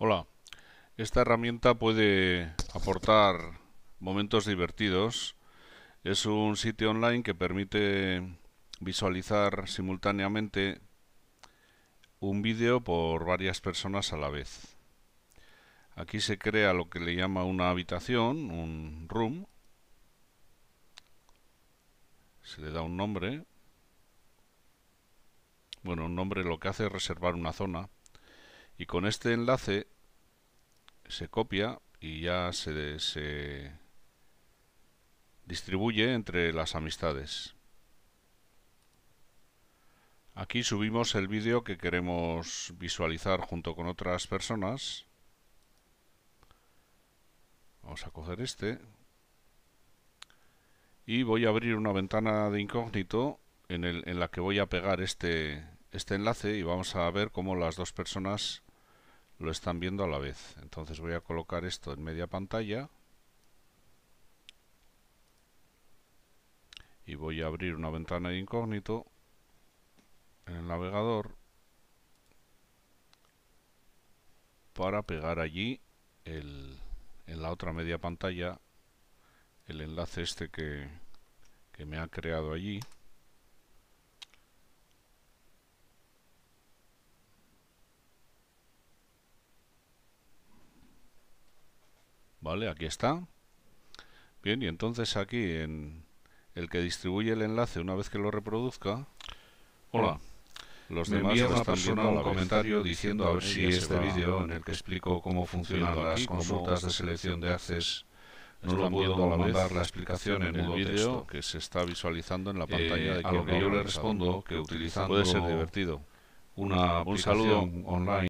Hola, esta herramienta puede aportar momentos divertidos. Es un sitio online que permite visualizar simultáneamente un vídeo por varias personas a la vez. Aquí se crea lo que le llama una habitación, un room. Se le da un nombre. Bueno, un nombre lo que hace es reservar una zona y con este enlace se copia y ya se, distribuye entre las amistades. Aquí subimos el vídeo que queremos visualizar junto con otras personas. Vamos a coger este. Y voy a abrir una ventana de incógnito en, en la que voy a pegar este, este enlace y vamos a ver cómo las dos personas lo están viendo a la vez. Entonces voy a colocar esto en media pantalla y voy a abrir una ventana de incógnito en el navegador para pegar allí en la otra media pantalla el enlace este que me ha creado allí ¿Vale? Aquí está. Bien, y entonces aquí en el que distribuye el enlace una vez que lo reproduzca. Hola. Los demás están un comentario diciendo a ver si este vídeo en el que explico cómo funcionan las consultas de selección de acces no lo puedo mandar la explicación en el vídeo que se está visualizando en la eh, pantalla de a lo que yo le respondo que utilizando puede ser divertido una un saludo online